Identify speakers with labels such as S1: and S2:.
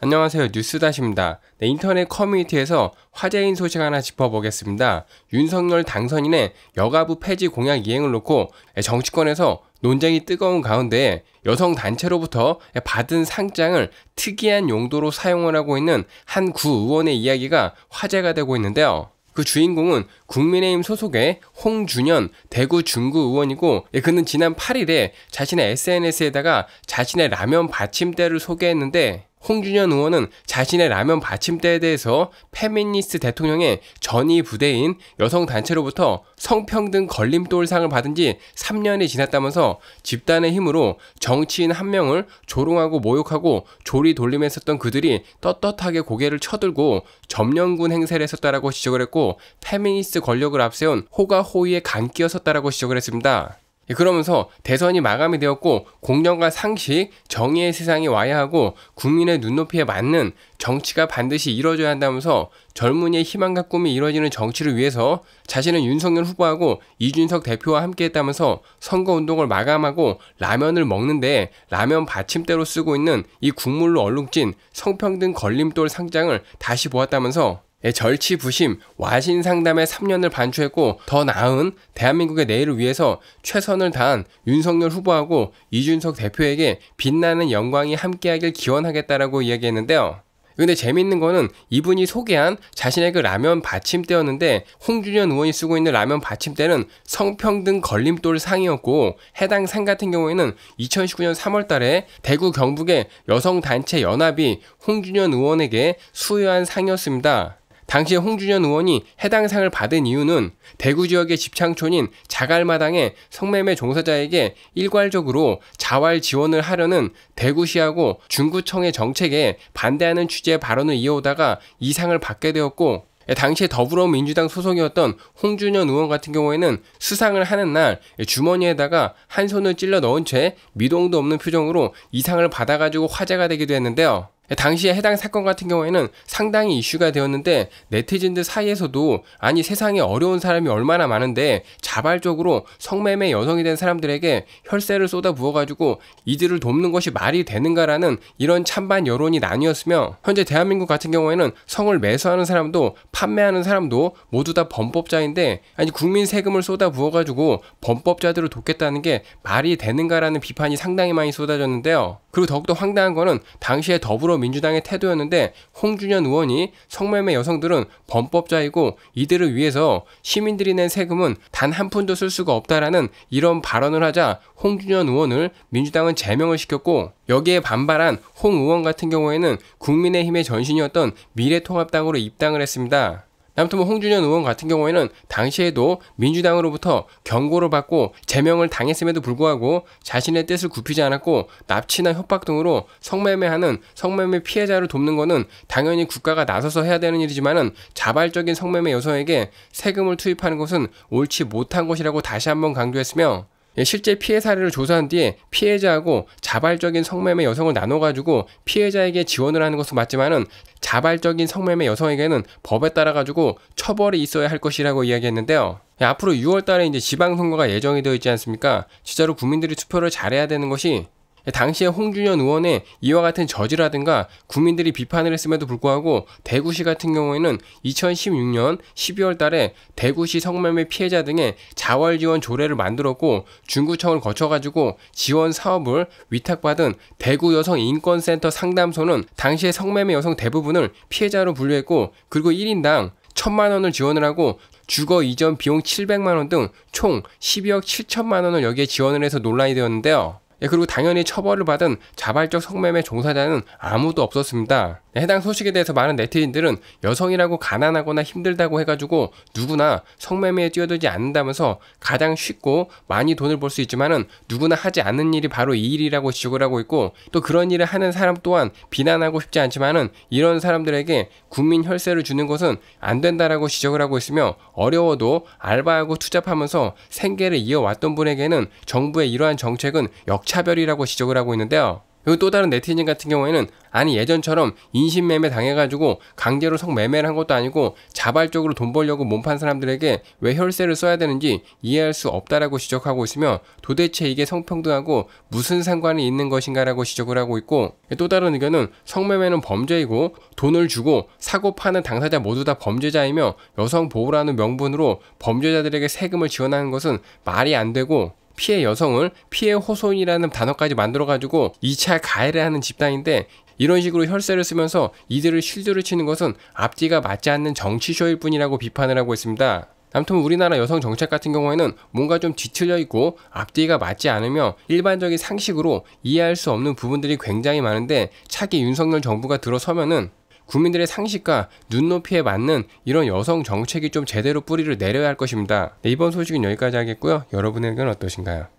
S1: 안녕하세요. 뉴스다시입니다. 네, 인터넷 커뮤니티에서 화제인 소식 하나 짚어보겠습니다. 윤석열 당선인의 여가부 폐지 공약 이행을 놓고 예, 정치권에서 논쟁이 뜨거운 가운데 여성 단체로부터 예, 받은 상장을 특이한 용도로 사용을 하고 있는 한 구 의원의 이야기가 화제가 되고 있는데요. 그 주인공은 국민의힘 소속의 홍준현 대구 중구 의원이고 예, 그는 지난 8일에 자신의 SNS에다가 자신의 라면 받침대를 소개했는데 홍준현 의원은 자신의 라면 받침대에 대해서 페미니스트 대통령의 전위 부대인 여성 단체로부터 성평등 걸림돌상을 받은 지 3년이 지났다면서 집단의 힘으로 정치인 한 명을 조롱하고 모욕하고 조리 돌림했었던 그들이 떳떳하게 고개를 쳐들고 점령군 행세를 했었다라고 지적을 했고 페미니스트 권력을 앞세운 호가호위의 강기였었다라고 지적을 했습니다. 예, 그러면서 대선이 마감이 되었고 공정과 상식, 정의의 세상이 와야 하고 국민의 눈높이에 맞는 정치가 반드시 이뤄져야 한다면서 젊은이의 희망과 꿈이 이뤄지는 정치를 위해서 자신은 윤석열 후보하고 이준석 대표와 함께했다면서 선거운동을 마감하고 라면을 먹는데 라면 받침대로 쓰고 있는 이 국물로 얼룩진 성평등 걸림돌 상장을 다시 보았다면서 예, 절치 부심, 와신 상담에 3년을 반추했고 더 나은 대한민국의 내일을 위해서 최선을 다한 윤석열 후보하고 이준석 대표에게 빛나는 영광이 함께하길 기원하겠다라고 이야기했는데요. 근데 재밌는 거는 이분이 소개한 자신의 그 라면 받침대였는데 홍준현 의원이 쓰고 있는 라면 받침대는 성평등 걸림돌 상이었고 해당 상 같은 경우에는 2019년 3월 달에 대구 경북의 여성단체 연합이 홍준현 의원에게 수여한 상이었습니다. 당시 홍준현 의원이 해당 상을 받은 이유는 대구 지역의 집창촌인 자갈마당의 성매매 종사자에게 일괄적으로 자활 지원을 하려는 대구시하고 중구청의 정책에 반대하는 취지의 발언을 이어오다가 이 상을 받게 되었고 예, 당시에 더불어민주당 소속이었던 홍준현 의원 같은 경우에는 수상을 하는 날 주머니에다가 한 손을 찔러 넣은 채 미동도 없는 표정으로 이 상을 받아가지고 화제가 되기도 했는데요. 당시에 해당 사건 같은 경우에는 상당히 이슈가 되었는데 네티즌들 사이에서도 아니 세상에 어려운 사람이 얼마나 많은데 자발적으로 성매매 여성이 된 사람들에게 혈세를 쏟아 부어가지고 이들을 돕는 것이 말이 되는가라는 이런 찬반 여론이 나뉘었으며 현재 대한민국 같은 경우에는 성을 매수하는 사람도 판매하는 사람도 모두 다 범법자인데 아니 국민 세금을 쏟아 부어가지고 범법자들을 돕겠다는 게 말이 되는가라는 비판이 상당히 많이 쏟아졌는데요. 그리고 더욱더 황당한 거는 당시에 더불어 민주당의 태도였는데 홍준현 의원이 성매매 여성들은 범법자이고 이들을 위해서 시민들이 낸 세금은 단 한 푼도 쓸 수가 없다라는 이런 발언을 하자 홍준현 의원을 민주당은 제명을 시켰고 여기에 반발한 홍 의원 같은 경우에는 국민의힘의 전신이었던 미래통합당으로 입당을 했습니다. 아무튼 뭐 홍준현 의원 같은 경우에는 당시에도 민주당으로부터 경고를 받고 제명을 당했음에도 불구하고 자신의 뜻을 굽히지 않았고 납치나 협박 등으로 성매매하는 성매매 피해자를 돕는 것은 당연히 국가가 나서서 해야 되는 일이지만은 자발적인 성매매 여성에게 세금을 투입하는 것은 옳지 못한 것이라고 다시 한번 강조했으며 예, 실제 피해 사례를 조사한 뒤에 피해자하고 자발적인 성매매 여성을 나눠가지고 피해자에게 지원을 하는 것은 맞지만은 자발적인 성매매 여성에게는 법에 따라 가지고 처벌이 있어야 할 것이라고 이야기했는데요. 예, 앞으로 6월 달에 이제 지방선거가 예정이 되어 있지 않습니까? 진짜로 국민들이 투표를 잘해야 되는 것이 당시에 홍준현 의원의 이와 같은 저지라든가 국민들이 비판을 했음에도 불구하고 대구시 같은 경우에는 2016년 12월 달에 대구시 성매매 피해자 등의 자활 지원 조례를 만들었고 중구청을 거쳐가지고 지원 사업을 위탁받은 대구 여성 인권센터 상담소는 당시에 성매매 여성 대부분을 피해자로 분류했고 그리고 1인당 1 천만 원을 지원을 하고 주거 이전 비용 700만 원 등 총 12억 7천만 원을 여기에 지원을 해서 논란이 되었는데요. 예, 그리고 당연히 처벌을 받은 자발적 성매매 종사자는 아무도 없었습니다. 해당 소식에 대해서 많은 네티즌들은 여성이라고 가난하거나 힘들다고 해가지고 누구나 성매매에 뛰어들지 않는다면서 가장 쉽고 많이 돈을 벌 수 있지만은 누구나 하지 않는 일이 바로 이 일이라고 지적을 하고 있고 또 그런 일을 하는 사람 또한 비난하고 싶지 않지만은 이런 사람들에게 국민 혈세를 주는 것은 안 된다라고 지적을 하고 있으며 어려워도 알바하고 투잡하면서 생계를 이어왔던 분에게는 정부의 이러한 정책은 역차별이라고 지적을 하고 있는데요. 그리고 또 다른 네티즌 같은 경우에는 아니 예전처럼 인신매매 당해가지고 강제로 성매매를 한 것도 아니고 자발적으로 돈 벌려고 몸판 사람들에게 왜 혈세를 써야 되는지 이해할 수 없다라고 지적하고 있으며 도대체 이게 성평등하고 무슨 상관이 있는 것인가라고 지적을 하고 있고 또 다른 의견은 성매매는 범죄이고 돈을 주고 사고 파는 당사자 모두 다 범죄자이며 여성 보호라는 명분으로 범죄자들에게 세금을 지원하는 것은 말이 안 되고 피해 여성을 피해 호소인이라는 단어까지 만들어가지고 2차 가해를 하는 집단인데 이런 식으로 혈세를 쓰면서 이들을 실드를 치는 것은 앞뒤가 맞지 않는 정치쇼일 뿐이라고 비판을 하고 있습니다. 남무튼 우리나라 여성 정책 같은 경우에는 뭔가 좀 뒤틀려 있고 앞뒤가 맞지 않으며 일반적인 상식으로 이해할 수 없는 부분들이 굉장히 많은데 차기 윤석열 정부가 들어서면은 국민들의 상식과 눈높이에 맞는 이런 여성 정책이 좀 제대로 뿌리를 내려야 할 것입니다. 네, 이번 소식은 여기까지 하겠고요. 여러분의 의견 어떠신가요?